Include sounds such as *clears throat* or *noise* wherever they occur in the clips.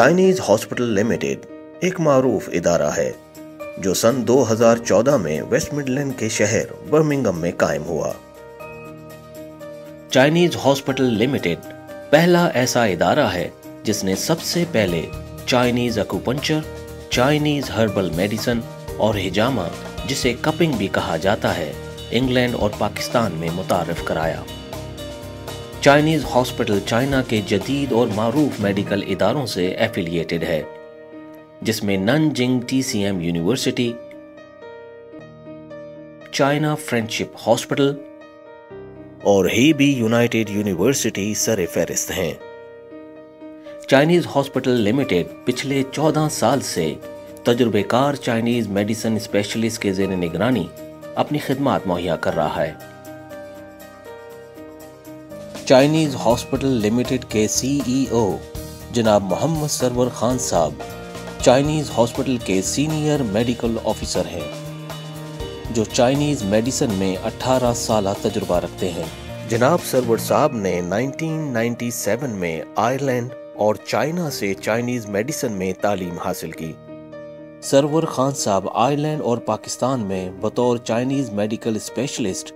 Chinese hospital limited एक मारूफ इदारा है जो सन 2014 में वेस्ट मिडलैंड के शहर बर्मिंगम में कायम हुआ चाइनीज हॉस्पिटल लिमिटेड पहला ऐसा इदारा है जिसने सबसे पहले Chinese acupuncture Chinese herbal medicine और हिजामा जिसे कपिंग भी कहा जाता है इंग्लैंड और पाकिस्तान में मुतारफ कराया चाइनीज़ हॉस्पिटल चाइना के जदीद और मरूफ मेडिकल इदारों से एफिलिएटेड है जिसमें Nanjing TCM university China friendship hospital और हेबी यूनाइटेड यूनिवर्सिटी सर फहरिस्त हैं चाइनीज़ हॉस्पिटल लिमिटेड पिछले 14 साल से तजुर्बेकार चाइनीज़ मेडिसिन स्पेशलिस्ट के जेर निगरानी अपनी खदमात मुहैया कर रहा है चाइनीज हॉस्पिटल लिमिटेड के सीईओ जनाब मोहम्मद सरवर खान साहब चाइनीज हॉस्पिटल के सीनियर मेडिकल ऑफिसर हैं जो चाइनीज मेडिसिन में 18 साल तजुर्बा रखते हैं जनाब सरवर साहब ने 1997 में आयरलैंड और चाइना से चाइनीज मेडिसिन में तालीम हासिल की सरवर खान साहब आयरलैंड और पाकिस्तान में बतौर चाइनीज मेडिकल स्पेशलिस्ट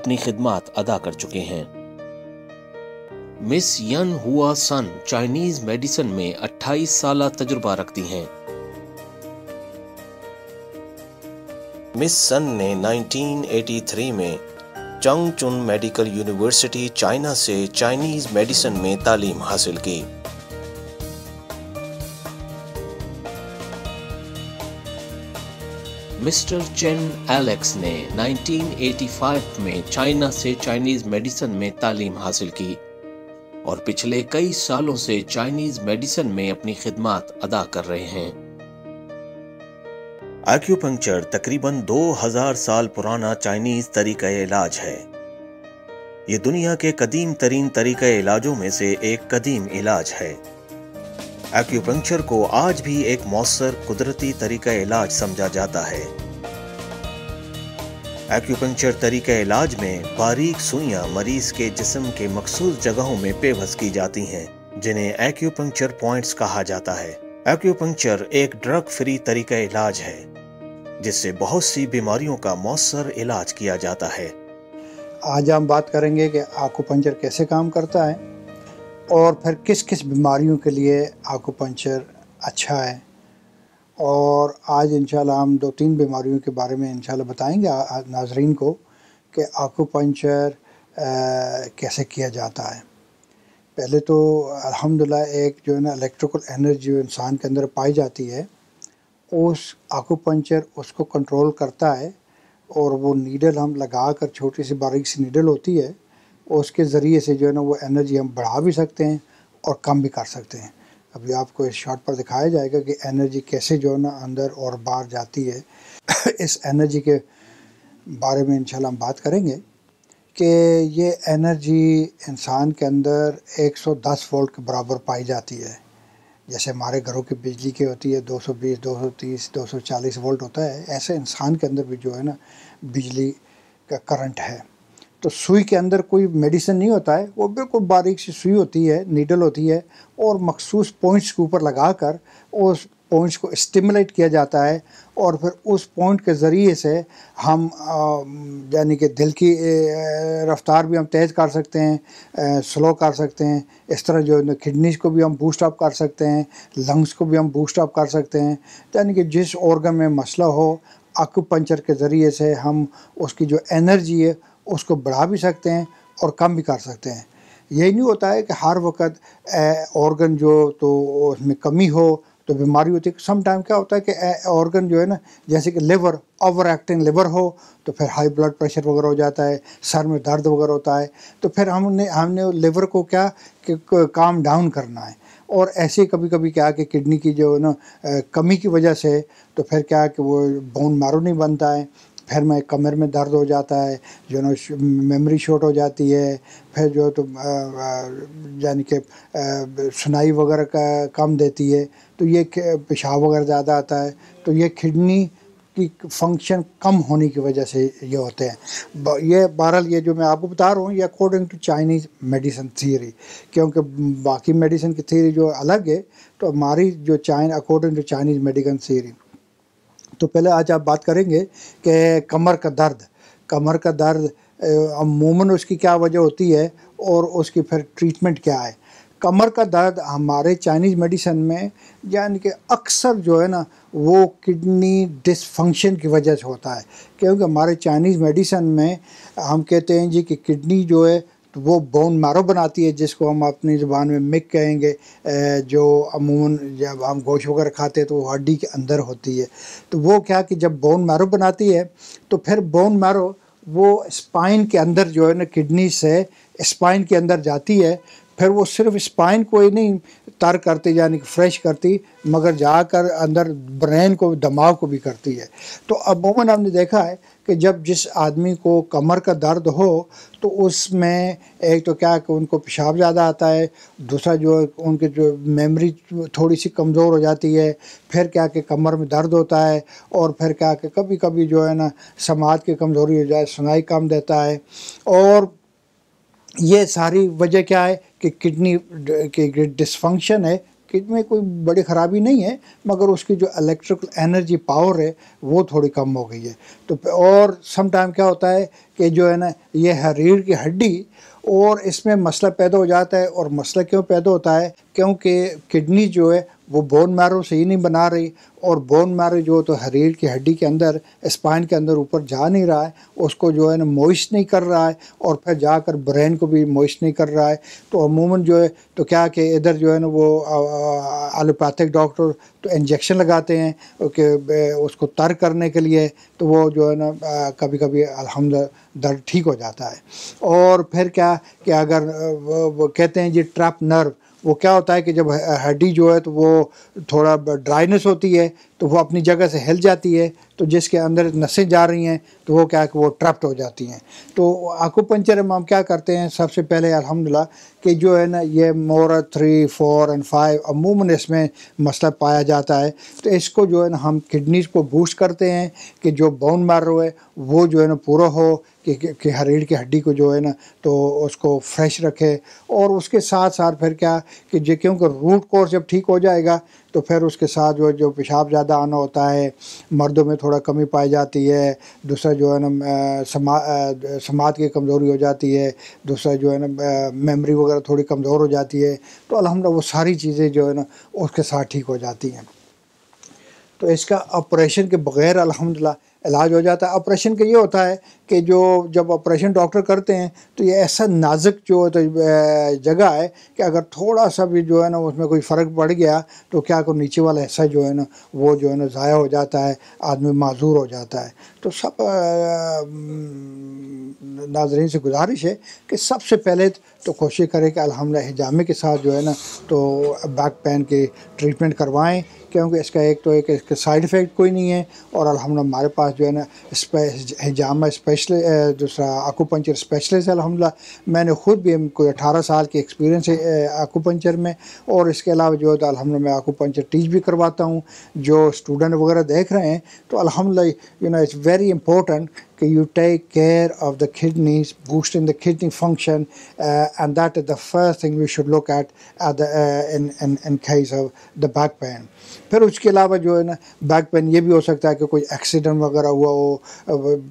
अपनी खिदमत अदा कर चुके हैं मिस यन हुआ सन चाइनीज मेडिसिन में 28 साल तजुर्बा रखती हैं मिस सन ने 1983 में Changchun medical university China से चाइनीज मेडिसिन में तालीम हासिल की मिस्टर चेन एलेक्स ने 1985 में चाइना से चाइनीज मेडिसिन में तालीम हासिल की और पिछले कई सालों से चाइनीज मेडिसिन में अपनी खिदमत अदा कर रहे हैं आर्क्यूपंक्चर तकरीबन 2000 साल पुराना चाइनीज तरीका इलाज है ये दुनिया के कदीम तरीन तरीका इलाजों में से एक कदीम इलाज है एक्यूपंक्चर को आज भी एक मौसर कुदरती तरीका इलाज समझा जाता है एक्यूपंक्चर तरीके इलाज में बारीक सुइयां मरीज के जिस्म के मखसूस जगहों में पेवस की जाती हैं जिन्हें एक्यूपंक्चर पॉइंट्स कहा जाता है एक्यूपंक्चर एक ड्रग फ्री तरीका इलाज है जिससे बहुत सी बीमारियों का मौसर इलाज किया जाता है आज हम बात करेंगे कि आकूपंचर कैसे काम करता है और फिर किस किस बीमारियों के लिए आकूपंचर अच्छा है और आज इंशाल्लाह हम दो तीन बीमारियों के बारे में इंशाल्लाह बताएंगे नाजरीन को कि आकूपंचर कैसे किया जाता है पहले तो अल्हम्दुलिल्लाह एक जो है ना इलेक्ट्रिकल एनर्जी जो इंसान के अंदर पाई जाती है उस आकूपंचर उसको कंट्रोल करता है और वो नीडल हम लगा कर छोटी सी बारीक सी नीडल होती है उसके ज़रिए से जो है ना वो एनर्जी हम बढ़ा भी सकते हैं और कम भी कर सकते हैं अभी आपको इस शॉट पर दिखाया जाएगा कि एनर्जी कैसे जो है ना अंदर और बाहर जाती है *coughs* इस एनर्जी के बारे में इंशाल्लाह हम बात करेंगे कि ये एनर्जी इंसान के अंदर 110 वोल्ट के बराबर पाई जाती है जैसे हमारे घरों की बिजली की होती है 220, 230, 240 वोल्ट होता है ऐसे इंसान के अंदर भी जो है ना बिजली का करंट है तो सुई के अंदर कोई मेडिसिन नहीं होता है वो बिल्कुल बारीक सी सुई होती है नीडल होती है और मखसूस पॉइंट्स के ऊपर लगा कर उस पॉइंट्स को स्टिमुलेट किया जाता है और फिर उस पॉइंट के ज़रिए से हम यानी कि दिल की रफ्तार भी हम तेज़ कर सकते हैं स्लो कर सकते हैं इस तरह जो है किडनीज को भी हम बूस्ट अप कर सकते हैं लंग्स को भी हम बूस्ट अप कर सकते हैं यानी कि जिस ऑर्गन में मसला हो आकू पंचर के ज़रिए से हम उसकी जो एनर्जी है उसको बढ़ा भी सकते हैं और कम भी कर सकते हैं यही नहीं होता है कि हर वक्त ऑर्गन जो तो उसमें कमी हो तो बीमारी होती है समटाइम क्या होता है कि ऑर्गन जो है ना जैसे कि लिवर ओवर एक्टिंग लिवर हो तो फिर हाई ब्लड प्रेशर वगैरह हो जाता है सर में दर्द वगैरह होता है तो फिर हमने हमने लिवर को क्या कि काम डाउन करना है और ऐसे कभी कभी क्या कि किडनी की जो है ना कमी की वजह से तो फिर क्या कि वो बोन मारो नहीं बनता है फिर मैं कमर में दर्द हो जाता है जो नो मेमोरी शॉर्ट हो जाती है फिर जो तो यानी कि सुनाई वगैरह का कम देती है तो ये पेशाब वगैरह ज़्यादा आता है तो ये किडनी की फंक्शन कम होने की वजह से ये होते हैं ये बहरहाल ये जो मैं आपको बता रहा हूँ ये according to Chinese medicine theory क्योंकि बाकी मेडिसिन की थ्योरी जो अलग है तो हमारी जो China according to Chinese medical theory तो पहले आज आप बात करेंगे कि कमर का दर्द कमर का दर्द अमूमन उसकी क्या वजह होती है और उसकी फिर ट्रीटमेंट क्या है कमर का दर्द हमारे चाइनीज़ मेडिसिन में यानी कि अक्सर जो है ना वो किडनी डिसफंक्शन की वजह से होता है क्योंकि हमारे चाइनीज़ मेडिसिन में हम कहते हैं जी कि किडनी जो है तो वो बोन मारो बनाती है जिसको हम अपनी ज़ुबान में मिक कहेंगे जो अमूमन जब हम गोश वगैरह खाते हैं तो वो हड्डी के अंदर होती है तो वो क्या कि जब बोन मारो बनाती है तो फिर बोन मारो वो स्पाइन के अंदर जो है ना किडनी से स्पाइन के अंदर जाती है फिर वो सिर्फ स्पाइन को ही नहीं तर करती यानी कि फ्रेश करती मगर जाकर अंदर ब्रेन को दिमाग को भी करती है तो अमूमन हमने देखा है कि जब जिस आदमी को कमर का दर्द हो तो उसमें एक तो क्या कि उनको पेशाब ज़्यादा आता है दूसरा जो उनकी जो मेमोरी थोड़ी सी कमज़ोर हो जाती है फिर क्या कि कमर में दर्द होता है और फिर क्या कि कभी कभी जो है ना समाज की कमज़ोरी हो जाए सुनाई कम देता है और ये सारी वजह क्या है कि किडनी के डिसफंक्शन है किडनी में कोई बड़ी ख़राबी नहीं है मगर उसकी जो इलेक्ट्रिकल एनर्जी पावर है वो थोड़ी कम हो गई है तो और समटाइम क्या होता है कि जो है ना ये हरीर की हड्डी और इसमें मसला पैदा हो जाता है और मसला क्यों पैदा होता है क्योंकि किडनी जो है वो बोन मैरो से ही नहीं बना रही और बोन मैरो जो तो हरीर की हड्डी के अंदर स्पाइन के अंदर ऊपर जा नहीं रहा है उसको जो है ना मोइश नहीं कर रहा है और फिर जाकर ब्रेन को भी मोइश नहीं कर रहा है तो अमूमन जो है तो क्या कि इधर जो है ना वो एलोपैथिक डॉक्टर तो इंजेक्शन लगाते हैं कि उसको तर करने के लिए तो वो जो है ना कभी कभी अलहमद दर्द ठीक हो जाता है और फिर क्या कि अगर वो, वो कहते हैं जी ट्रैप नर्व वो क्या होता है कि जब हड्डी जो है तो वो थोड़ा ड्राइनेस होती है तो वो अपनी जगह से हिल जाती है तो जिसके अंदर नसें जा रही हैं तो वो क्या है कि वो ट्रप्ट हो जाती हैं तो आकूपंचर में हम क्या करते हैं सबसे पहले अल्हम्दुलिल्लाह कि जो है ना ये more three four and five अमूमन इसमें मसला पाया जाता है तो इसको जो है ना हम किडनीज को बूस्ट करते हैं कि जो बोन मारो है वो जो है ना पूरा हो कि, कि, कि रीढ़ की हड्डी को जो है ना तो उसको फ्रेश रखे और उसके साथ साथ फिर क्या कि जो क्योंकि रूट कोर्स जब ठीक हो जाएगा तो फिर उसके साथ जो जो पेशाब ज़्यादा आना होता है मर्दों में थोड़ा कमी पाई जाती है दूसरा जो है ना समा समाज की कमज़ोरी हो जाती है दूसरा जो है ना मेमोरी वगैरह थोड़ी कमज़ोर हो जाती है तो अलहमद वो सारी चीज़ें जो है ना उसके साथ ठीक हो जाती हैं तो इसका ऑपरेशन के बग़ैर अलहमदिल्ला इलाज हो जाता है ऑपरेशन का ये होता है कि जो जब ऑपरेशन डॉक्टर करते हैं तो ये ऐसा नाजुक जो तो जगह है कि अगर थोड़ा सा भी जो है ना उसमें कोई फ़र्क पड़ गया तो क्या को नीचे वाला ऐसा जो है ना वो जो है ना ज़ाया हो जाता है आदमी माजूर हो जाता है तो सब नाजरन से गुजारिश है कि सबसे पहले तो कोशिश करें कि अलहमद हिजामे के साथ जो है ना तो बैक पेन की ट्रीटमेंट करवाएँ क्योंकि इसका एक तो एक इसका साइड इफ़ेक्ट कोई नहीं है और अलहमद हमारे पास जो है ना इस पर हिजामा इस पर स्पेशल uh, दूसरा आकूपंचर स्पेशलिस्ट है अलहमदिल्ला मैंने ख़ुद भी कोई अठारह साल की एक्सपीरियंस है आकूपंचर uh, में और इसके अलावा जो है तो अलहमद मैं आकूपंचर टीच भी करवाता हूँ जो स्टूडेंट वगैरह देख रहे हैं तो अलहमदिल्ला you know it's very important you take care of the kidneys, boosting the kidney function, uh, and that is the first thing we should look at, at uh, the, uh, in, in, in case of the back pain. फिर उसके अलावा जो है ना back pain ये भी हो सकता है कि कोई एक्सीडेंट वगैरह हुआ हो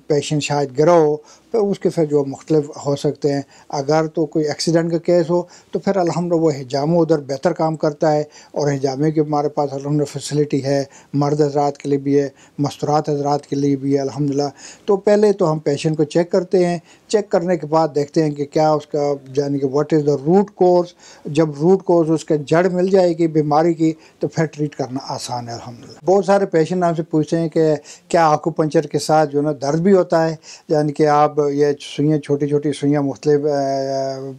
पेशेंट शायद गिरा हो फिर तो उसके फिर जो मुख्तलिफ हो सकते हैं अगर तो कोई एक्सीडेंट का केस हो तो फिर अलहमद वो हिजामा उधर बेहतर काम करता है और हिजामे की हमारे पास अलहमद फैसिलिटी है मर्द हजरात के लिए भी है मस्तूरात हजरात के लिए भी है अलहमदिल्ला तो पहले तो हम पेशेंट को चेक करते हैं चेक करने के बाद देखते हैं कि क्या उसका यानी कि what is the root course जब रूट कोर्स उसके जड़ मिल जाएगी बीमारी की तो फिर ट्रीट करना आसान है अलहमदिल्ला बहुत सारे पेशेंट हमसे पूछते हैं कि क्या आकू पंचर के साथ जो ना दर्द भी होता है यानी कि आप ये सुइयाँ छोटी छोटी सुइयाँ मुख्तलिफ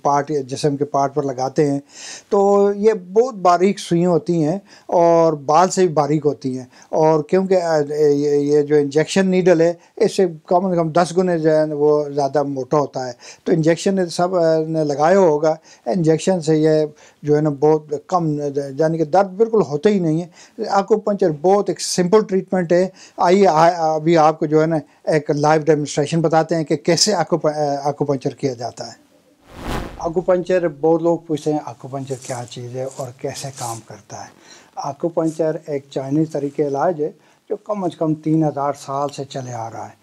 पार्ट जिसम के पार्ट पर लगाते हैं तो ये बहुत बारीक सुइयाँ होती हैं और बाल से भी बारीक होती हैं और क्योंकि ये जो इंजेक्शन नीडल है इससे कम से कम दस गुने जो है वो ज़्यादा मोटा होता है तो इंजेक्शन सब ने लगाया होगा इंजेक्शन से ये जो है ना बहुत कम यानी कि दर्द बिल्कुल होते ही नहीं है आपको पंचर बहुत एक सिंपल ट्रीटमेंट है आइए अभी आपको जो है ना एक लाइव डेमोस्ट्रेशन बताते हैं कि कैसे आकू आकूपंचर किया जाता है आकूपंचर बहुत लोग पूछते हैं आकूपंचर क्या चीज़ है और कैसे काम करता है आकूपंचर एक चाइनीज़ तरीके इलाज है जो कम अज़ कम तीन हज़ार साल से चले आ रहा है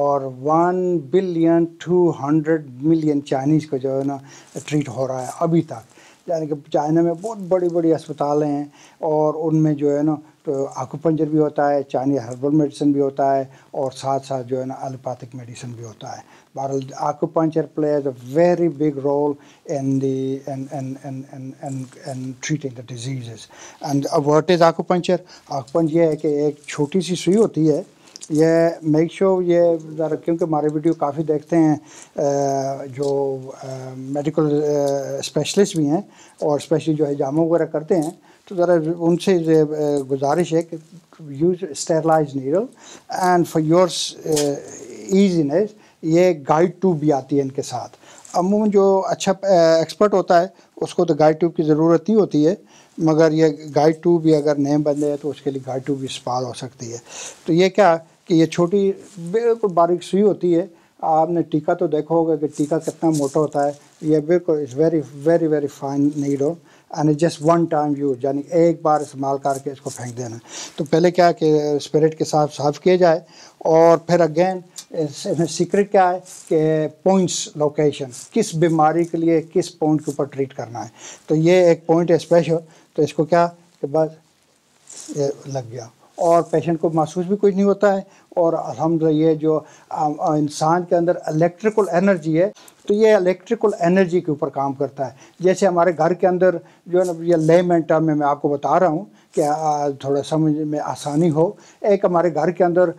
और one billion two hundred million Chinese को जो है ना ट्रीट हो रहा है अभी तक यानी कि चाइना में बहुत बड़ी बड़ी अस्पतालें हैं और उनमें जो है ना आकुपंजर भी होता है चाइनीज हर्बल मेडिसिन भी होता है और साथ साथ जो है ना एलोपैथिक मेडिसिन भी होता है बहरहाल acupuncture plays a very big role in the treating the diseases and what is acupuncture आकूपंच ये है कि एक छोटी सी सुई होती है ये मेक शो ये ज़रा क्योंकि हमारे वीडियो काफ़ी देखते हैं जो मेडिकल स्पेशलिस्ट भी हैं और स्पेशली जो है जामा वगैरह करते हैं तो ज़रा उनसे गुजारिश है कि use sterilise needle and for your easiness ये गाइड ट्यूब भी आती है इनके साथ अमूमन जो अच्छा एक्सपर्ट होता है उसको तो गाइड ट्यूब की ज़रूरत ही होती है मगर ये गाइड ट्यूब भी अगर नए बंदे हैं तो उसके लिए गाइड ट्यूब भी इस्पाल हो सकती है तो ये क्या कि ये छोटी बिल्कुल बारीक सुई होती है आपने टीका तो देखा होगा कि टीका कितना मोटा होता है ये बिल्कुल is very very very fine needle यानी जस्ट वन टाइम यूज यानी एक बार इस्तेमाल करके इसको फेंक देना तो पहले क्या कि स्पिरिट uh, के साथ साफ किया जाए और फिर अगेन सीक्रेट क्या है कि पॉइंट्स लोकेशन किस बीमारी के लिए किस पॉइंट के ऊपर ट्रीट करना है तो ये एक पॉइंट है स्पेशल तो इसको क्या कि बस ये लग गया और पेशेंट को महसूस भी कुछ नहीं होता है और अलहमद ये जो इंसान के अंदर इलेक्ट्रिकल एनर्जी है तो ये इलेक्ट्रिकल एनर्जी के ऊपर काम करता है जैसे हमारे घर के अंदर जो है ना ये ले में मैं आपको बता रहा हूँ कि थोड़ा समझ में आसानी हो एक हमारे घर के अंदर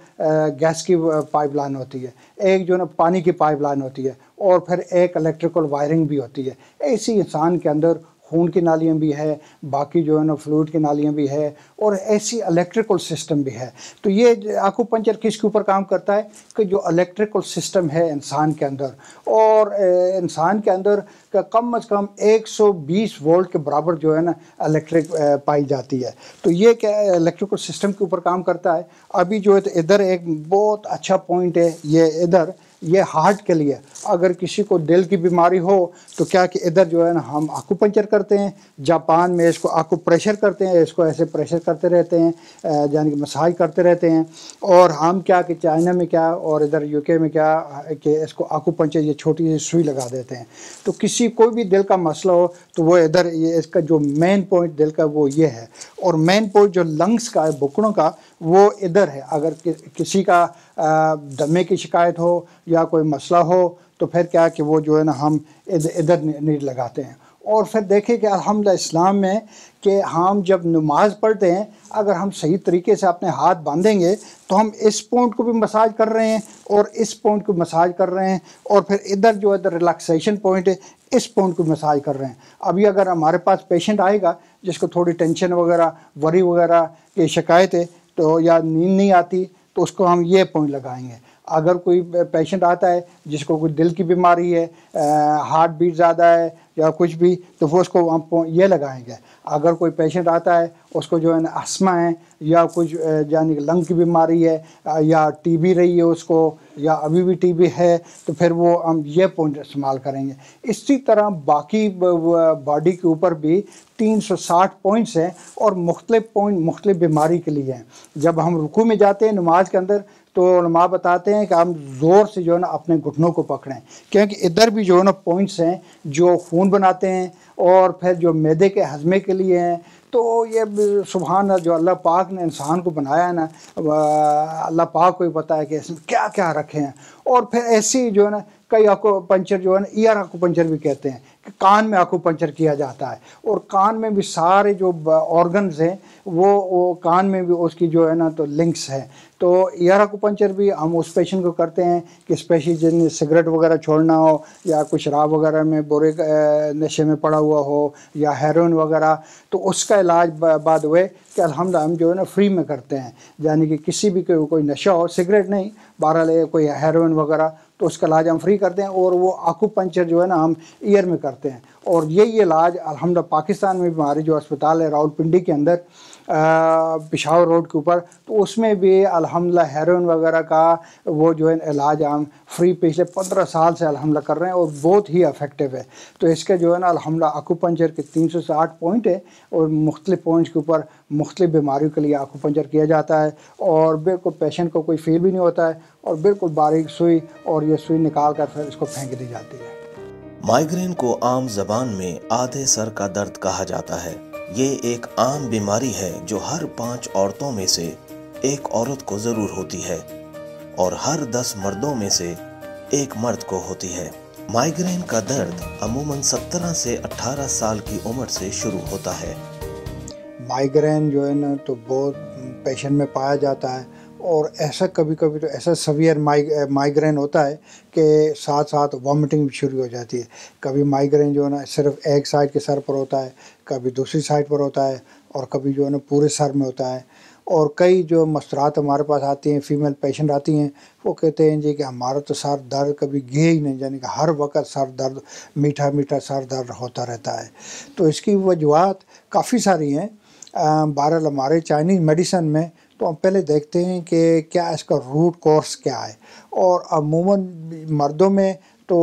गैस की पाइपलाइन होती है एक जो है ना पानी की पाइपलाइन होती है और फिर एक इलेक्ट्रिकल वायरिंग भी होती है ऐसी इंसान के अंदर खून की नालियाँ भी है बाकी जो है ना फ्लूड की नालियाँ भी है और ऐसी इलेक्ट्रिकल सिस्टम भी है तो ये आँखों पंचर किसके ऊपर काम करता है कि जो इलेक्ट्रिकल सिस्टम है इंसान के अंदर और इंसान के अंदर का कम अज़ कम 120 वोल्ट के बराबर जो है ना इलेक्ट्रिक पाई जाती है तो ये क्या इलेक्ट्रिकल सिस्टम के ऊपर काम करता है अभी जो है तो इधर एक बहुत अच्छा पॉइंट है ये इधर ये हार्ट के लिए अगर किसी को दिल की बीमारी हो तो क्या कि इधर जो है ना हम पंचर करते हैं जापान में इसको आंकू प्रेशर करते हैं इसको ऐसे प्रेशर करते रहते हैं यानी कि मसाज करते रहते हैं और हम क्या कि चाइना में क्या और इधर यूके में क्या कि इसको पंचर ये छोटी सी सुई लगा देते हैं तो किसी कोई भी दिल का मसला हो तो वो इधर ये इसका जो मेन पॉइंट दिल का वो ये है और मेन पॉइंट जो लंग्स का है बुकड़ों का वो इधर है अगर कि, किसी का दमे की शिकायत हो या कोई मसला हो तो फिर क्या कि वो जो है ना हम इधर इधर लगाते हैं और फिर देखें कि अलहमद इस्लाम में कि हम जब नमाज पढ़ते हैं अगर हम सही तरीके से अपने हाथ बांधेंगे तो हम इस पॉइंट को भी मसाज कर रहे हैं और इस पॉइंट को मसाज कर रहे हैं और फिर इधर जो है रिलैक्सेशन पॉइंट है इस पॉइंट को मसाज कर रहे हैं अभी अगर हमारे पास पेशेंट आएगा जिसको थोड़ी टेंशन वगैरह वरी वगैरह की शिकायत है तो या नींद नहीं आती तो उसको हम ये पॉइंट लगाएंगे अगर कोई पेशेंट आता है जिसको कोई दिल की बीमारी है हार्ट बीट ज़्यादा है या कुछ भी तो वो उसको हम ये लगाएंगे अगर कोई पेशेंट आता है उसको जो है ना आसमा है या कुछ यानी लंग की बीमारी है या टीबी रही है उसको या अभी भी टीबी है तो फिर वो हम ये पॉइंट इस्तेमाल करेंगे इसी तरह बाकी बॉडी के ऊपर भी 360 पॉइंट्स हैं और मुख्तलिफ पॉइंट मुख्त बीमारी के लिए हैं जब हम रुकू में जाते हैं नमाज के अंदर तो नमा बताते हैं कि हम ज़ोर से जो है ना अपने घुटनों को पकड़ें क्योंकि इधर भी जो है ना पॉइंट्स हैं जो खून बनाते हैं और फिर जो मैदे के हजमे के लिए हैं तो ये सुबहान जो अल्लाह पाक ने इंसान को बनाया है ना अल्लाह पाक को ही पता है कि इसमें क्या क्या रखे हैं और फिर ऐसी जो है ना कई आँखों पंचर जो है ना ईयर आँखों पंचर भी कहते हैं कि कान में आँखों पंचर किया जाता है और कान में भी सारे जो ऑर्गन्स हैं वो, वो कान में भी उसकी जो है ना तो लिंक्स हैं तो ईयर आकुपंचर भी हम उस पेशेंट को करते हैं कि स्पेशली जिन सिगरेट वगैरह छोड़ना हो या कुछ शराब वगैरह में बुरे नशे में पड़ा हुआ हो या हेरोइन वगैरह तो उसका इलाज बाद हुए कि अलहमदा हम जो है ना फ्री में करते हैं यानी कि किसी भी कोई कोई नशा हो सिगरेट नहीं ले कोई हेरोइन वगैरह तो उसका इलाज हम फ्री करते हैं और वो आकूपंचर जो है ना हम ईयर में करते हैं और यही इलाज अलहमदा पाकिस्तान में भी हमारे जो अस्पताल है पिंडी के अंदर पिशाव रोड के ऊपर तो उसमें भी अलहमदिल्ला हेरोइन वगैरह का वो जो है इलाज हम फ्री पिछले पंद्रह साल से अलहमदिल्ला कर रहे हैं और बहुत ही अफेक्टिव है तो इसके जो है ना अलहमदिल्ला आकूपंचर के तीन सौ साठ पॉइंट है और मुख्तलिफ पॉइंट्स के ऊपर मुख्तलिफ बीमारियों के लिए आकूपंचर किया जाता है और बिल्कुल पेशेंट को कोई फील भी नहीं होता है और बिल्कुल बारीक सुई और ये सुई निकाल कर फिर इसको फेंक दी जाती है माइग्रेन को आम जबान में आधे सर का दर्द कहा जाता है ये एक आम बीमारी है जो हर पांच औरतों में से एक औरत को ज़रूर होती है और हर दस मर्दों में से एक मर्द को होती है माइग्रेन का दर्द अमूमन 17 से 18 साल की उम्र से शुरू होता है माइग्रेन जो है ना तो बहुत पेशेंट में पाया जाता है और ऐसा कभी कभी तो ऐसा सवियर माइ माइग्रेन होता है कि साथ साथ वॉमिटिंग भी शुरू हो जाती है कभी माइग्रेन जो है ना सिर्फ एक साइड के सर पर होता है कभी दूसरी साइड पर होता है और कभी जो है ना पूरे सर में होता है और कई जो मसरात हमारे पास आती हैं फीमेल पेशेंट आती हैं वो कहते हैं जी कि हमारा तो सर दर्द कभी गे ही नहीं यानी कि हर वक्त सर दर्द मीठा मीठा सर दर्द होता रहता है तो इसकी वजूहत काफ़ी सारी हैं बहरल हमारे चाइनीज़ मेडिसन में तो हम पहले देखते हैं कि क्या इसका रूट कोर्स क्या है और अमूमन मर्दों में तो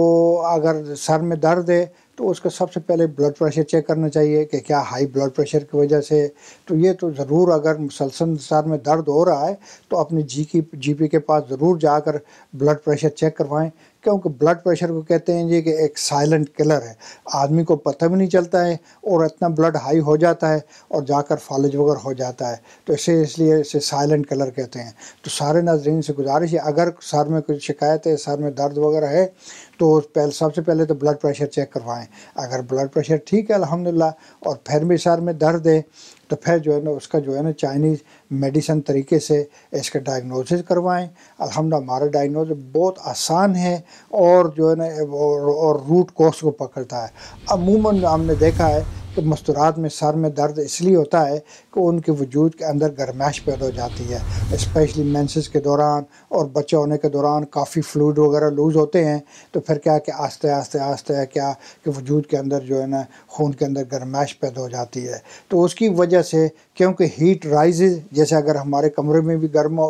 अगर सर में दर्द है तो उसका सबसे पहले ब्लड प्रेशर चेक करना चाहिए कि क्या हाई ब्लड प्रेशर की वजह से तो ये तो ज़रूर अगर मुसलसल सर में दर्द हो रहा है तो अपने जी की जी पी के पास ज़रूर जाकर ब्लड प्रेशर चेक करवाएं क्योंकि ब्लड प्रेशर को कहते हैं जी कि एक साइलेंट किलर है आदमी को पता भी नहीं चलता है और इतना ब्लड हाई हो जाता है और जाकर फॉलेज वगैरह हो जाता है तो इसे इसलिए इसे साइलेंट किलर कहते हैं तो सारे नाजरन से गुजारिश है अगर सर में कोई शिकायत है सर में दर्द वगैरह है तो पहले सबसे पहले तो ब्लड प्रेशर चेक करवाएं अगर ब्लड प्रेशर ठीक है अलहमदिल्ला और फिर भी सर में दर्द है तो फिर जो है ना उसका जो है ना चाइनीज़ मेडिसन तरीके से इसका डायग्नोसिस करवाएं अलहमदा हमारा डायग्नोज बहुत आसान है और जो है ना और, और रूट कोर्स को पकड़ता है अमूमन हमने देखा है तो मस्तूरात में सर में दर्द इसलिए होता है कि उनके वजूद के अंदर गर्माइश पैदा हो जाती है इस्पेशली मैंसिस के दौरान और बच्चे होने के दौरान काफ़ी फ्लूड वगैरह लूज़ होते हैं तो फिर क्या कि आस्ते आस्ते आस्ते है क्या कि वजूद के अंदर जो है ना खून के अंदर गर्माइश पैदा हो जाती है तो उसकी वजह से क्योंकि हीट राइजेज जैसे अगर हमारे कमरे में भी गर्म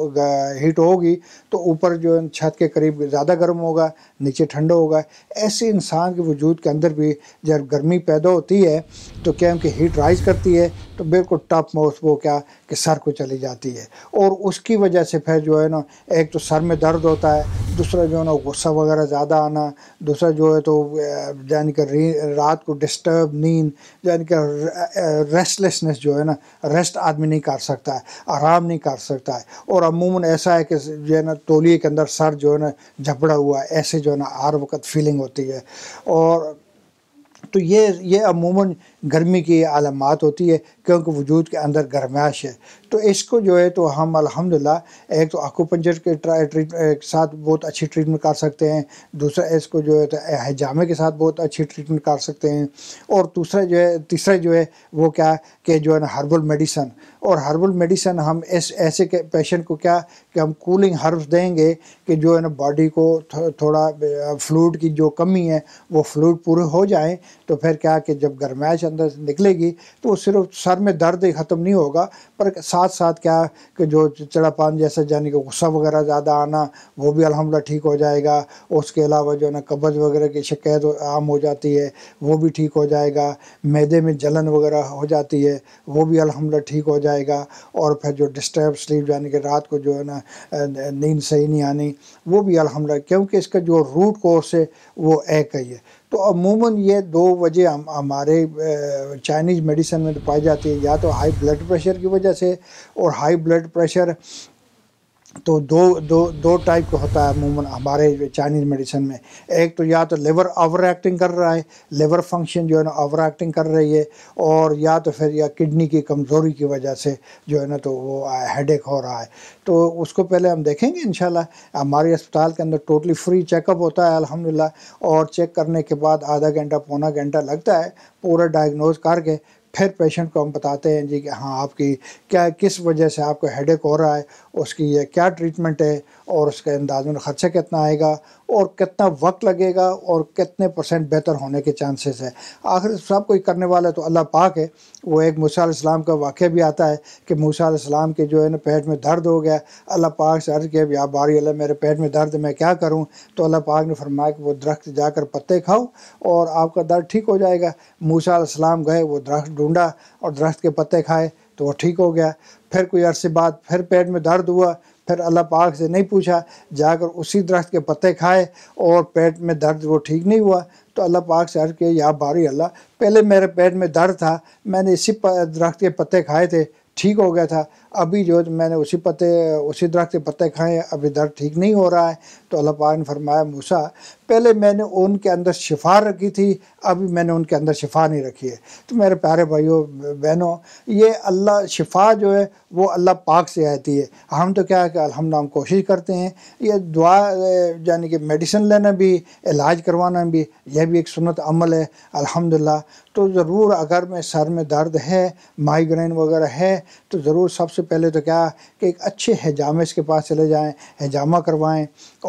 हीट होगी तो ऊपर जो है छत के करीब ज़्यादा गर्म होगा नीचे ठंडा होगा ऐसे इंसान के वजूद के अंदर भी जब गर्मी पैदा होती है तो क्या हीट राइज करती है तो बिल्कुल टप मोस्ट वो क्या कि सर को चली जाती है और उसकी वजह से फिर जो है ना एक तो सर में दर्द होता है दूसरा जो है ना गुस्सा वगैरह ज़्यादा आना दूसरा जो है तो यानी कि रात को डिस्टर्ब नींद यानी कि रेस्टलेसनेस जो है ना रेस्ट आदमी नहीं कर सकता है आराम नहीं कर सकता है और अमूमन ऐसा है कि जो है ना तोलिए के अंदर सर जो है ना झपड़ा हुआ है ऐसे जो है ना हर वक्त फीलिंग होती है और तो ये ये अमूमन गर्मी की आलमत होती है क्योंकि वजूद के अंदर गर्माश है तो इसको जो है तो हम अल्हम्दुलिल्लाह एक तो आकूपंचर के ट्रीटमेंट के साथ बहुत अच्छी ट्रीटमेंट कर सकते हैं दूसरा इसको जो है तो हजामे के साथ बहुत अच्छी ट्रीटमेंट कर सकते हैं और दूसरा जो है तीसरा जो है वो क्या कि जो है ना हर्बल मेडिसन और हर्बल मेडिसन हम इस ऐसे के पेशेंट को क्या कि हम कूलिंग हर्ब्स देंगे कि जो है ना बॉडी को थो, थोड़ा फ्लूड की जो कमी है वो फ्लूड पूरे हो जाए तो फिर क्या कि जब गर्माश अंदर से निकलेगी तो वो सिर्फ सर में दर्द ही ख़त्म नहीं होगा पर साथ साथ क्या कि जो चिड़ापान जैसा यानी कि गुस्सा वगैरह ज़्यादा आना वो भी अलहमदिल्ला ठीक हो जाएगा उसके अलावा जो है ना कब्ज़ वगैरह की शिकायत आम हो जाती है वो भी ठीक हो जाएगा मैदे में जलन वगैरह हो जाती है वो भी अलहमदिल्ला ठीक हो जाएगा और फिर जो डिस्टर्ब स्लीप यानी कि रात को जो है ना नींद सही नहीं आनी वो भी अलहमदिल्ला क्योंकि इसका जो रूट कोर्स है वो एक ही है तो अमूमन ये दो वजह हम हमारे चाइनीज़ मेडिसिन में तो पाई जाती है या तो हाई ब्लड प्रेशर की वजह से और हाई ब्लड प्रेशर तो दो दो दो टाइप का होता है अमूमन हमारे चाइनीज़ मेडिसिन में एक तो या तो लिवर ओवर एक्टिंग कर रहा है लिवर फंक्शन जो है ना ओवर एक्टिंग कर रही है और या तो फिर या किडनी की कमज़ोरी की वजह से जो है ना तो वो हेड एक हो रहा है तो उसको पहले हम देखेंगे इन हमारे अस्पताल के अंदर टोटली फ्री चेकअप होता है अलहमदिल्ला और चेक करने के बाद आधा घंटा पौना घंटा लगता है पूरा डायग्नोज करके फिर पेशेंट को हम बताते हैं जी कि हाँ आपकी क्या किस वजह से आपको हेडेक हो रहा है उसकी ये क्या ट्रीटमेंट है और उसके अंदाज में ख़र्चा कितना आएगा और कितना वक्त लगेगा और कितने परसेंट बेहतर होने के चांसेस है आखिर सब कोई करने वाला है तो अल्लाह पाक है वो एक मूसा इस्लाम का वाक़ भी आता है कि मूसा इस्लाम के जो है ना पेट में दर्द हो गया अल्लाह पाक से अर्ज़ किया या बारी अल्लाह मेरे पेट में दर्द मैं क्या करूँ तो अल्लाह पाक ने फरमाया कि वो दरख्त जाकर पत्ते खाओ और आपका दर्द ठीक हो जाएगा मूसा इस्लाम गए वो दरख्त ढूँढा और दरख्त के पत्ते खाए तो वो ठीक हो गया फिर कोई अरसे बाद फिर पेट में दर्द हुआ फिर अल्लाह पाक से नहीं पूछा जाकर उसी दरख्त के पत्ते खाए और पेट में दर्द वो ठीक नहीं हुआ तो अल्लाह पाक से अर्ज किया या बारी अल्लाह पहले मेरे पेट में दर्द था मैंने इसी दरख्त के पत्ते खाए थे ठीक हो गया था अभी जो मैंने उसी पत्ते उसी दरख्त के पत्ते खाए अभी दर्द ठीक नहीं हो रहा है तो अल्लाह पाक ने फरमाया मूसा पहले मैंने उनके अंदर शिफा रखी थी अभी मैंने उनके अंदर शिफा नहीं रखी है तो मेरे प्यारे भाइयों बहनों ये अल्लाह शिफा जो है वो अल्लाह पाक से आती है हम तो क्या है कि अलहमद हम कोशिश करते हैं ये दुआ यानी कि मेडिसिन लेना भी इलाज करवाना भी यह भी एक सुनत अमल है अल्हम्दुलिल्लाह तो ज़रूर अगर मैं सर में दर्द है माइग्रेन वगैरह है तो ज़रूर सबसे पहले तो क्या कि एक अच्छे हजामे के पास चले जाएं हजामा करवाएं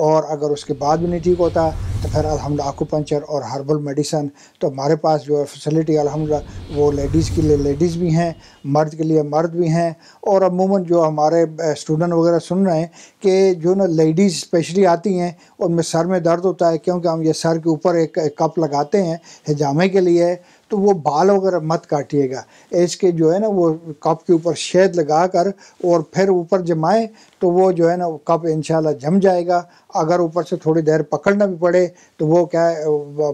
और अगर उसके बाद भी नहीं ठीक होता तो फिर अलहमद आकूपंचर और हर्बल मेडिसन तो हमारे पास जो है फैसिलिटी अलहमद वो लेडीज़ के लिए लेडीज़ भी हैं मर्द के लिए मर्द भी हैं और अमूमन जो हमारे स्टूडेंट वगैरह सुन रहे हैं कि जो ना लेडीज़ स्पेशली आती हैं उनमें सर में दर्द होता है क्योंकि हम ये सर के ऊपर एक कप लगाते हैं हजामे के लिए तो वो बाल वगैरह मत काटिएगा इसके जो है ना वो कप के ऊपर शेद लगा कर और फिर ऊपर जमाएं तो वो जो है ना कप इंशाल्लाह जम जाएगा अगर ऊपर से थोड़ी देर पकड़ना भी पड़े तो वो क्या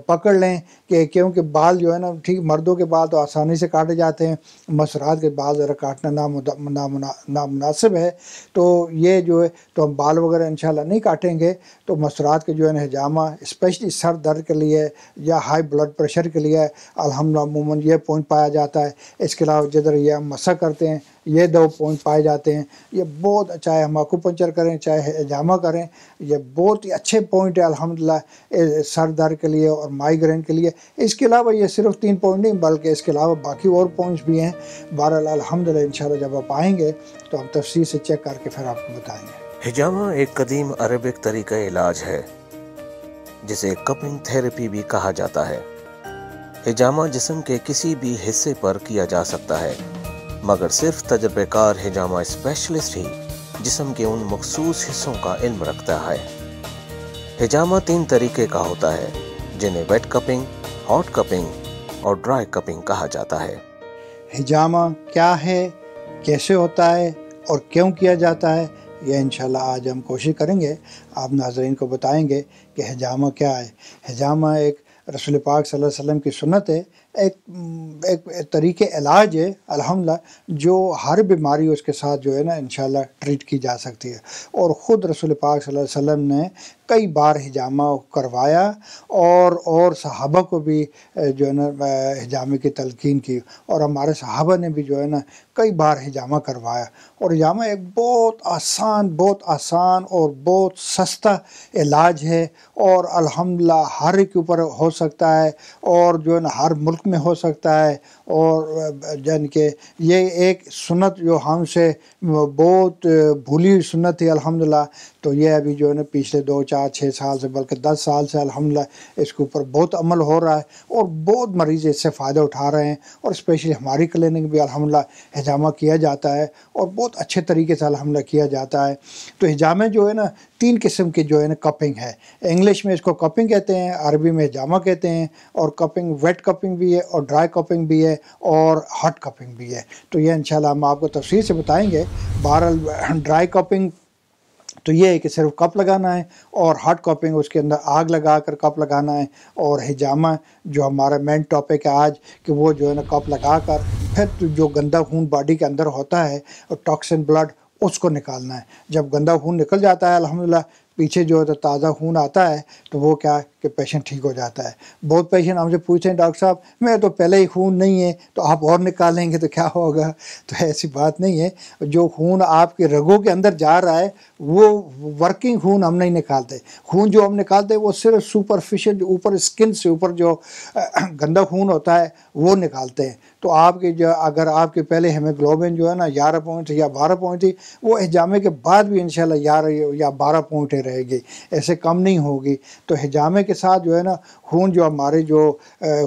पकड़ लें कि क्योंकि बाल जो है ना ठीक मर्दों के बाल तो आसानी से काटे जाते हैं मसरात के बाल ज़रा काटना ना नामनासिब है तो ये जो है तो हम बाल वगैरह इंशाल्लाह नहीं काटेंगे तो मसरात के जो है ना हजामा स्पेशली सर दर्द के लिए या हाई ब्लड प्रेशर के लिए अलहमद ये पॉइंट पाया जाता है इसके अलावा जिधर यह मसा करते हैं ये दो पॉइंट पाए जाते हैं ये बहुत अच्छा है हम पंचर करें चाहे हजामा करें ये बहुत ही अच्छे पॉइंट है अलहमदिल्ला सर दर्द के लिए और माइग्रेन के लिए इसके अलावा ये सिर्फ तीन पॉइंट नहीं बल्कि इसके अलावा बाकी और पॉइंट्स भी हैं बहरहाल अलहमदिल्ला इन जब आप आएँगे तो हम तफसी से चेक करके फिर आपको बताएँगे हिजामा एक कदीम अरबिक तरीका इलाज है जिसे कपिंग थेरेपी भी कहा जाता है हिजामा जिसम के किसी भी हिस्से पर किया जा सकता है मगर सिर्फ तजर्बेकार हिजामा स्पेशलिस्ट ही जिसम के उन मखसूस हिस्सों का इल्म रखता है हिजामा तीन तरीके का होता है जिन्हें वेट कपिंग हॉट कपिंग और ड्राई कपिंग कहा जाता है हिजामा क्या है कैसे होता है और क्यों किया जाता है यह इंशाल्लाह आज हम कोशिश करेंगे आप नाजरीन को बताएंगे कि हिजामा क्या है हिजामा एक रसूल पाक सल्लल्लाहु अलैहि वसल्लम की सुन्नत है एक एक तरीके इलाज है अलहमदिल्ला जो हर बीमारी उसके साथ जो है ना इन ट्रीट की जा सकती है और ख़ुद रसूल पाक वसल्लम ने कई बार हिजामा करवाया और और सहाबा को भी जो है ना हिजामे की तलकिन की और हमारे सहाबा ने भी जो है ना कई बार हिजामा करवाया और हिजामा एक बहुत आसान बहुत आसान और बहुत सस्ता इलाज है और अलहमदिल्ला हर के ऊपर हो सकता है और जो है ना हर मुल्क मुल्क में हो सकता है और जान के ये एक सुनत जो हमसे बहुत भूली सुनत है अलहमदिल्ला तो ये अभी जो है ना पिछले दो चार छः साल से बल्कि दस साल से अलहमदिल्ला इसके ऊपर बहुत अमल हो रहा है और बहुत मरीज़ इससे फ़ायदा उठा रहे हैं और स्पेशली हमारी क्लिनिक भी अलहमदिल्ला हजामा किया जाता है और बहुत अच्छे तरीके से अलहमदिल्ला किया जाता है तो हजामे जो है ना तीन किस्म के जो है ना कपिंग है इंग्लिश में इसको कपिंग कहते हैं अरबी में हजामा कहते हैं और कपिंग वेट कपिंग भी है और ड्राई कपिंग भी है और हॉट कपिंग भी है तो यह इंशाल्लाह हम आपको तफसील से बताएँगे बहरल ड्राई कपिंग तो ये है कि सिर्फ कप लगाना है और हार्ड कॉपिंग उसके अंदर आग लगा कर कप लगाना है और हिजामा जो हमारा मेन टॉपिक है आज कि वो जो है ना कप लगा कर फिर तो जो गंदा खून बॉडी के अंदर होता है और टॉक्सिन ब्लड उसको निकालना है जब गंदा खून निकल जाता है अलहमदिल्ला पीछे जो है तो ताज़ा खून आता है तो वो क्या है कि पेशेंट ठीक हो जाता है बहुत पेशेंट हमसे पूछते हैं डॉक्टर साहब मैं तो पहले ही खून नहीं है तो आप और निकालेंगे तो क्या होगा *laughs* तो ऐसी बात नहीं है जो खून आपके रगों के अंदर जा रहा है वो वर्किंग खून हम नहीं निकालते खून जो हम निकालते हैं वो सिर्फ सुपरफिशियल जो ऊपर स्किन से ऊपर जो *clears throat* गंदा खून होता है वो निकालते हैं तो आपके जो अगर आपके पहले हेमोग्लोबिन जो है ना ग्यारह पॉइंट या बारह पॉइंट थी वो हिजामे के बाद भी इन शह ग्यारह या बारह पॉइंटें रहेगी ऐसे कम नहीं होगी तो हिजामे के साथ जो है ना खून जो हमारे जो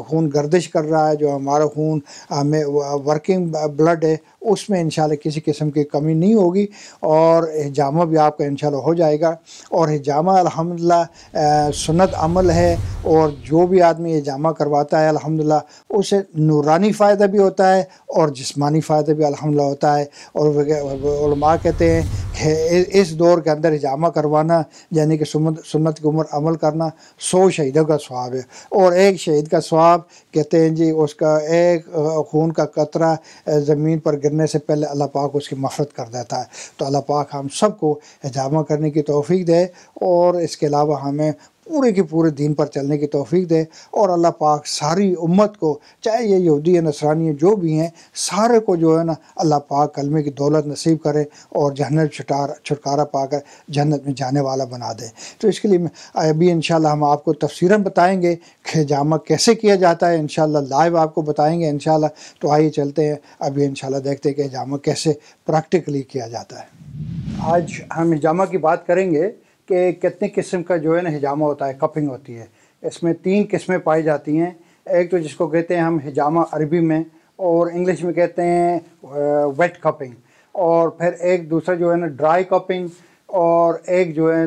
खून गर्दिश कर रहा है जो हमारा खून हमें वर्किंग ब्लड है उसमें इन किसी किस्म की कमी नहीं होगी और हिजामा भी आपका इन हो जाएगा और हिजामा अलहमदिल्ला सुनत अमल है और जो भी आदमी हिजामा करवाता है अलहमदिल्ला उसे नूरानी फ़ायदा भी होता है और जिस्मानी फ़ायदा भी अलहमदिल्ला होता है और कहते हैं कि इस दौर के अंदर हिजामा करवाना यानी कि सुन्नत की उम्र अमल करना सौ शहीदों का स्वाब है और एक शहीद का स्वाब कहते हैं जी उसका एक खून का कतरा ज़मीन पर गिरने से पहले अल्लाह पाक उसकी मफरत कर देता है तो अल्लाह पाक हम सबको हजामा करने की तोफ़ी दे और इसके अलावा हमें पूरे के पूरे दिन पर चलने की तोफ़ी दे और अल्लाह पाक सारी उम्मत को चाहे ये यहूदी या नसरानी जो भी हैं सारे को जो है ना अल्लाह पाक कलमे की दौलत नसीब करे और जहनत छुटार छुटकारा पाकर जन्नत में जाने वाला बना दे तो इसके लिए अभी इन हम आपको तफसीरा बताएँगे खेजामा कैसे किया जाता है इन लाइव आपको बताएँगे इन तो आइए चलते हैं अभी इन देखते हैं कि हिजामा कैसे प्रैक्टिकली किया जाता है आज हम हिजामा की बात करेंगे कि कितने किस्म का जो है ना हिजामा होता है कपिंग होती है इसमें तीन किस्में पाई जाती हैं एक तो जिसको कहते हैं हम हिजामा अरबी में और इंग्लिश में कहते हैं वेट कपिंग और फिर एक दूसरा जो है ना ड्राई कपिंग और एक जो है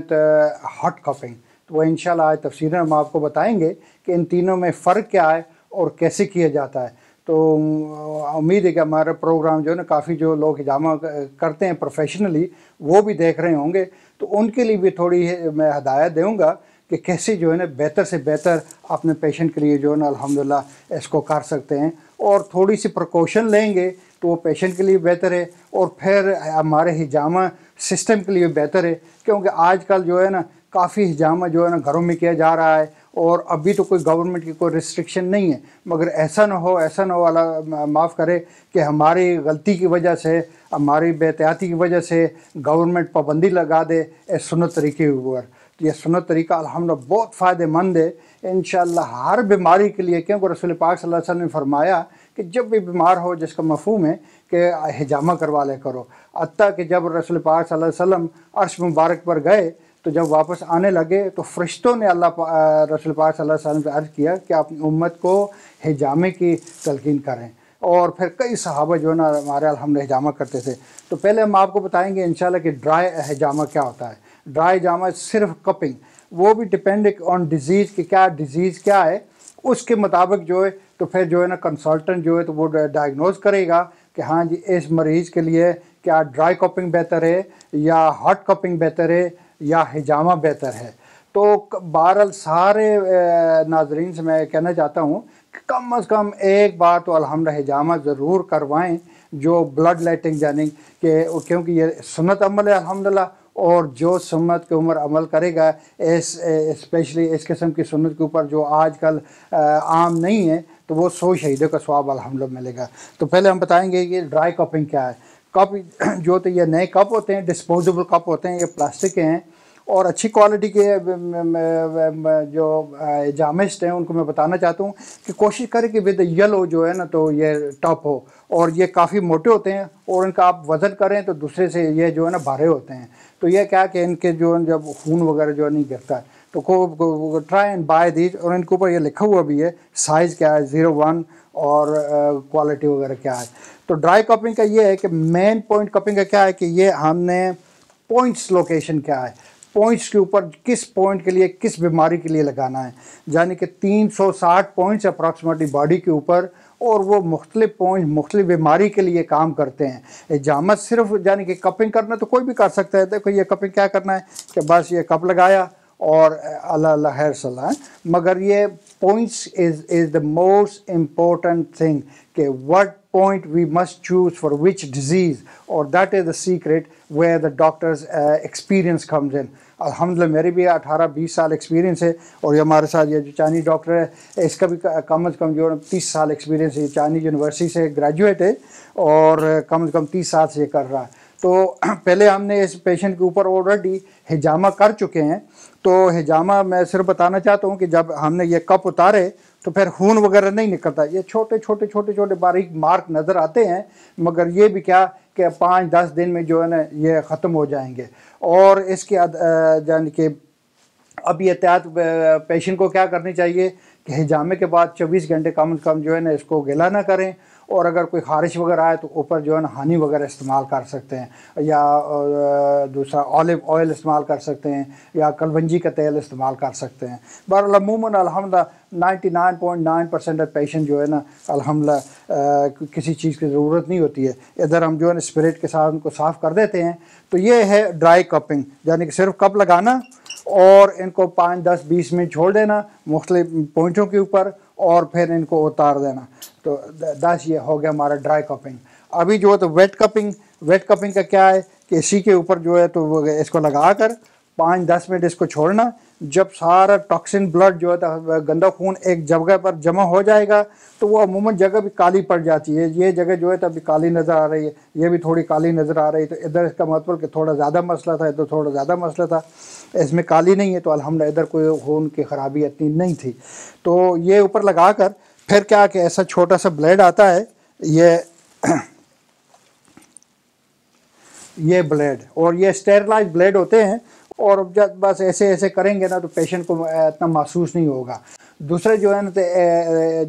हॉट कपिंग तो वह इन आज तफसीला हम आपको बताएंगे कि इन तीनों में फ़र्क क्या है और कैसे किया जाता है तो उम्मीद है कि हमारा प्रोग्राम जो है ना काफ़ी जो लोग हिजामा करते हैं प्रोफेशनली वो भी देख रहे होंगे तो उनके लिए भी थोड़ी मैं हदायत दूँगा कि कैसे जो है ना बेहतर से बेहतर अपने पेशेंट के लिए जो है ना अलहमदिल्ला इसको कर सकते हैं और थोड़ी सी प्रकोशन लेंगे तो वो पेशेंट के लिए बेहतर है और फिर हमारे हिजामा सिस्टम के लिए बेहतर है क्योंकि आजकल जो है ना काफ़ी हिजाम जो है ना घरों में किया जा रहा है और अभी तो कोई गवर्नमेंट की कोई रिस्ट्रिक्शन नहीं है मगर ऐसा ना हो ऐसा ना हो वाला माफ़ करे कि हमारी गलती की वजह से हमारी बेहतियाती की वजह से गवर्नमेंट पाबंदी लगा दे ए सुनत तरीके ऊपर तो यह सुनत तरीका अलहमद बहुत फ़ायदेमंद है इन हर बीमारी के लिए क्योंकि रसोल पाक सल्लम ने फरमाया कि जब भी बीमार हो जिसका मफहम है कि हिजामा करवा ले करो अतः कि जब रसोल पाक सल्लम अर्श मुबारक पर गए तो जब वापस आने लगे तो फरिश्तों ने अल्लाह रसूल पाक सल्लल्लाहु अलैहि अर्ज़ किया कि अपनी उम्मत को हिजामे की तलकिन करें और फिर कई सहाबा जो है ना हमारे हम हिजामा करते थे तो पहले हम आपको बताएंगे इन कि ड्राई हिजामा क्या होता है ड्राई हजामा सिर्फ कपिंग वो भी डिपेंड ऑन डिजीज़ कि क्या डिजीज़ क्या है उसके मुताबिक जो है तो फिर जो है ना कंसल्टेंट जो है तो वो डायग्नोज करेगा कि हाँ जी इस मरीज़ के लिए क्या ड्राई कपिंग बेहतर है या हॉट कपिंग बेहतर है या हिजामा बेहतर है तो बहरहाल सारे नाजरीन से मैं कहना चाहता हूँ कि कम अज़ कम एक बार तो अलहमद हिजामा ज़रूर करवाएं जो ब्लड लेटिंग जानी के क्योंकि ये सुनत अमल है अलहमदिल्ला और जो सुन्नत के उम्र अमल करेगा इस स्पेशली इस किस्म की सुन्नत के ऊपर जो आजकल आम नहीं है तो वो सौ शहीदों का स्वाब अलहमद मिलेगा तो पहले हम बताएंगे कि ड्राई कॉपिंग क्या है कप जो तो ये नए कप होते हैं डिस्पोजेबल कप होते हैं ये प्लास्टिक के हैं और अच्छी क्वालिटी के जो जामिस्ट हैं उनको मैं बताना चाहता हूँ कि कोशिश करें कि विद येलो जो है ना तो ये टॉप हो और ये काफ़ी मोटे होते हैं और इनका आप वज़न करें तो दूसरे से ये जो है ना भारे होते हैं तो ये क्या कि इनके जो जब खून वगैरह जो नहीं गिरता है तो को ट्राई एंड बाय दीज और इनके ऊपर ये लिखा हुआ भी है साइज़ क्या है ज़ीरो वन और क्वालिटी वगैरह क्या है तो ड्राई कपिंग का ये है कि मेन पॉइंट कपिंग का क्या है कि ये हमने पॉइंट्स लोकेशन क्या है पॉइंट्स के ऊपर किस पॉइंट के लिए किस बीमारी के लिए लगाना है यानी कि 360 पॉइंट्स अप्रॉक्सीमेटली बॉडी के ऊपर और वो मुख्तलिफ पॉइंट मुख्तलिफ बीमारी के लिए काम करते हैं जामत सिर्फ यानी कि कपिंग करना तो कोई भी कर सकता है देखो ये कपिंग क्या करना है कि बस ये कप लगाया और अल्लाह खैर सलाह मगर ये points is, is the most important thing. Okay, what point we must choose for which disease और that is the secret where the doctor's uh, experience comes in. अलहमदिल्ला मेरे भी 18-20 साल एक्सपीरियंस है और ये हमारे साथ ये जो चाइनीज डॉक्टर है इसका भी कम से कम जो तीस साल एक्सपीरियंस है ये चाइनीज यूनिवर्सिटी से ग्रेजुएट है और कम से कम तीस साल से ये कर रहा है तो पहले हमने इस पेशेंट के ऊपर ऑलरेडी हिजामा कर चुके हैं तो हिजामा मैं सिर्फ बताना चाहता हूँ कि जब हमने ये कप उतारे तो फिर खून वगैरह नहीं निकलता ये छोटे छोटे छोटे छोटे बारीक मार्क नज़र आते हैं मगर ये भी क्या कि पाँच दस दिन में जो है ना ये ख़त्म हो जाएंगे और इसके यानी कि अब ये एहतियात पेशेंट को क्या करनी चाहिए कि हिजामे के बाद चौबीस घंटे कम अज कम जो है ना इसको गिला ना करें और अगर कोई खारिश वगैरह आए तो ऊपर जो है ना हनी वगैरह इस्तेमाल कर सकते हैं या दूसरा ऑलिव ऑयल इस्तेमाल कर सकते हैं या कलवंजी का तेल इस्तेमाल कर सकते हैं बहरल अमूमन अलहमदा 99.9 परसेंट ऑफ पेशेंट जो है ना अलहमदा किसी चीज़ की ज़रूरत नहीं होती है इधर हम जो है ना स्प्रेट के साथ उनको साफ़ कर देते हैं तो ये है ड्राई कपिंग यानी कि सिर्फ कप लगाना और इनको पाँच दस बीस मिनट छोड़ देना मुख्तलि पॉइंटों के ऊपर और फिर इनको उतार देना तो दस ये हो गया हमारा ड्राई कपिंग अभी जो है तो वेट कपिंग वेट कपिंग का क्या है कि इसी के ऊपर जो है तो इसको लगा कर पाँच दस मिनट इसको छोड़ना जब सारा टॉक्सिन ब्लड जो है तो गंदा खून एक जगह पर जमा हो जाएगा तो वो अमूमन जगह भी काली पड़ जाती है ये जगह जो है तो अभी काली नज़र आ रही है ये भी थोड़ी काली नज़र आ रही है तो इधर इसका मतलब कि थोड़ा ज़्यादा मसला था इधर थोड़ा ज़्यादा मसला था इसमें काली नहीं है तो अलहमद इधर कोई खून की खराबी इतनी नहीं थी तो ये ऊपर लगा कर फिर क्या कि ऐसा छोटा सा ब्लेड आता है ये *clears throat* ये ब्लेड और ये स्टेरलाइज ब्लेड होते हैं और जब बस ऐसे ऐसे करेंगे ना तो पेशेंट को इतना महसूस नहीं होगा दूसरा जो है ना तो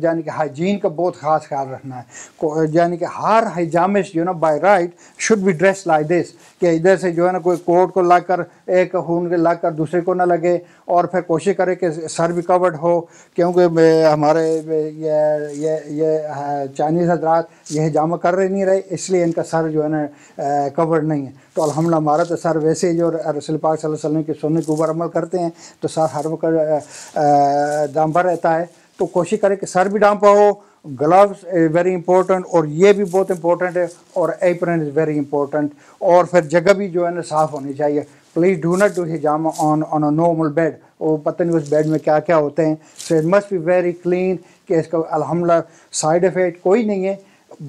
यानी कि हाइजीन का बहुत खास ख्याल रखना है यानी कि हर हजामिश जो ना by right should be dress like this कि इधर से जो है ना कोई कोट को ला कर एक खून के ला कर दूसरे को ना लगे और फिर कोशिश करें कि सर भी कवर्ड हो क्योंकि हमारे ये ये ये चाइनीज़ हजरात ये हजामा कर रहे नहीं रहे इसलिए इनका सर जो है ना कवर्ड नहीं है तो अलहमदा हमारा तो सर वैसे ही रसल पाक वसलम के सोने के ऊपर अमल करते हैं तो सर हर वक्त दाम पर रहता है तो कोशिश करें कि सर भी डांपा हो ग्लव्स इज़ वेरी इंपॉर्टेंट और ये भी बहुत इंपॉर्टेंट है और एप्रन इज़ वेरी इंपॉर्टेंट और फिर जगह भी जो है ना साफ़ होनी चाहिए प्लीज़ डू नॉट डू हिजामा on on a normal bed वो पता नहीं उस बेड में क्या क्या होते हैं so it must be very clean कि इसका अलहमद साइड इफ़ेक्ट कोई नहीं है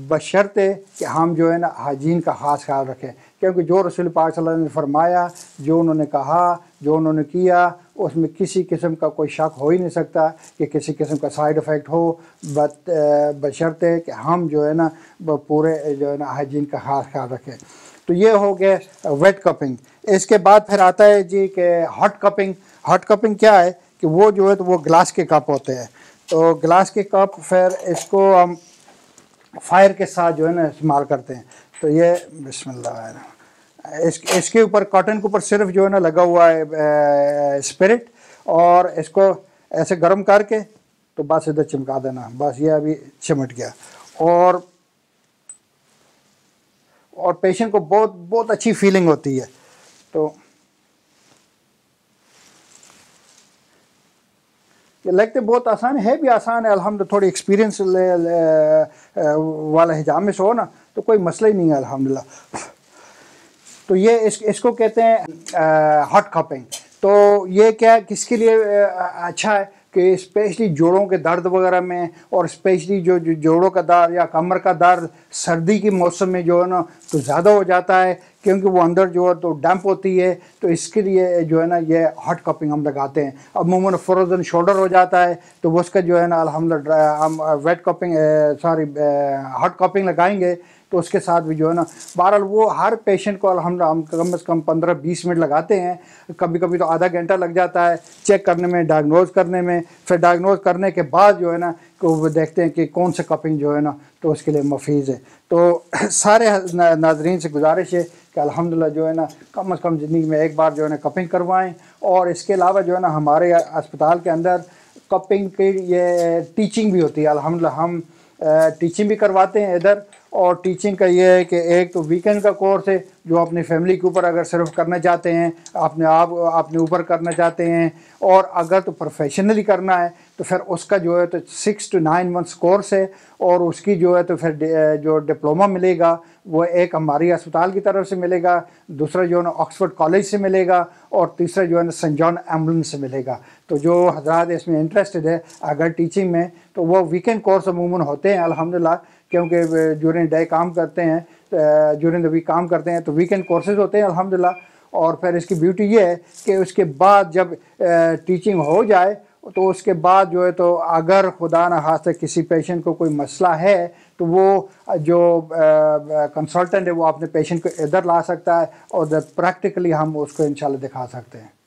बशर्ते कि हम जो है ना हाइजीन का खास ख्याल रखें क्योंकि जो रसूल पाक ने फरमाया जो उन्होंने कहा जो उन्होंने किया उसमें किसी किस्म का कोई शक हो ही नहीं सकता कि किसी किस्म का साइड इफ़ेक्ट हो बत बशर्ते कि हम जो है ना पूरे जो है ना हाइजीन का खास ख्याल रखें तो ये हो गया वेट कपिंग इसके बाद फिर आता है जी कि हॉट कपिंग हॉट कपिंग क्या है कि वो जो है तो वो ग्लास के कप होते हैं तो ग्लास के कप फिर इसको हम फायर के साथ जो है ना इस्तेमाल करते हैं तो ये बिस्मिल्लाह इस इसके ऊपर कॉटन के ऊपर सिर्फ जो है ना लगा हुआ है स्पिरिट और इसको ऐसे गर्म करके तो बस इधर चिमका देना बस ये अभी चिमट गया और और पेशेंट को बहुत बहुत अच्छी फीलिंग होती है तो लगते बहुत आसान है भी आसान है अलहमद थोड़ी एक्सपीरियंस वाला हिजाम में से हो ना तो कोई मसला ही नहीं है अलहमदिल्ला तो ये इस, इसको कहते हैं हॉट कपिंग तो ये क्या किसके लिए आ, अच्छा है कि स्पेशली जोड़ों के दर्द वगैरह में और स्पेशली जो, जो जोड़ों का दर्द या कमर का दर्द सर्दी के मौसम में जो है ना तो ज़्यादा हो जाता है क्योंकि वो अंदर जो है तो डैम्प होती है तो इसके लिए जो है ना ये हॉट कपिंग हम लगाते हैं अब मूमन फ्रोजन शोल्डर हो जाता है तो उसका जो है ना अलहमद हम wet cupping sorry hot cupping लगाएंगे तो उसके साथ भी जो है ना बहरहाल वो हर पेशेंट को अलहमद हम कम अज़ कम पंद्रह बीस मिनट लगाते हैं कभी कभी तो आधा घंटा लग जाता है चेक करने में डायग्नोज करने में फिर डायग्नोज करने के बाद जो है ना तो वो देखते हैं कि कौन सा कपिंग जो है ना तो उसके लिए मफीज़ है तो *clears throat* सारे नाजरीन से गुजारिश है कि अलहमदिल्ला जो है ना कम अज़ कम ज़िंदगी में एक बार जो है ना कपिंग करवाएँ और इसके अलावा जो है ना हमारे अस्पताल के अंदर कपिंग की ये टीचिंग भी होती है अलहमदिल्ला हम टीचिंग भी करवाते हैं इधर और टीचिंग का ये है कि एक तो वीकेंड का कोर्स है जो अपनी फैमिली के ऊपर अगर सिर्फ करना चाहते हैं अपने आप अपने ऊपर करना चाहते हैं और अगर तो प्रोफेशनली करना है तो फिर उसका जो है तो six to nine months course है और उसकी जो है तो फिर जो डिप्लोमा मिलेगा वो एक हमारी अस्पताल की तरफ से मिलेगा दूसरा जो है ना ऑक्सफोर्ड कॉलेज से मिलेगा और तीसरा जो है ना सेंट जॉन एम्बुलेंस से मिलेगा तो जो हजरात इसमें इंटरेस्टेड है अगर टीचिंग में तो वो वीकेंड कोर्स अमूमन होते हैं अलहमदिल्ला क्योंकि जूरिंग डे काम करते हैं जूरिंग द वीक काम करते हैं तो वीकेंड कोर्सेज होते हैं अल्हम्दुलिल्लाह और फिर इसकी ब्यूटी ये है कि उसके बाद जब टीचिंग हो जाए तो उसके बाद जो है तो अगर खुदा न खास्ता किसी पेशेंट को कोई मसला है तो वो जो कंसल्टेंट है वो अपने पेशेंट को इधर ला सकता है और प्रैक्टिकली हम उसको इंशाल्लाह दिखा सकते हैं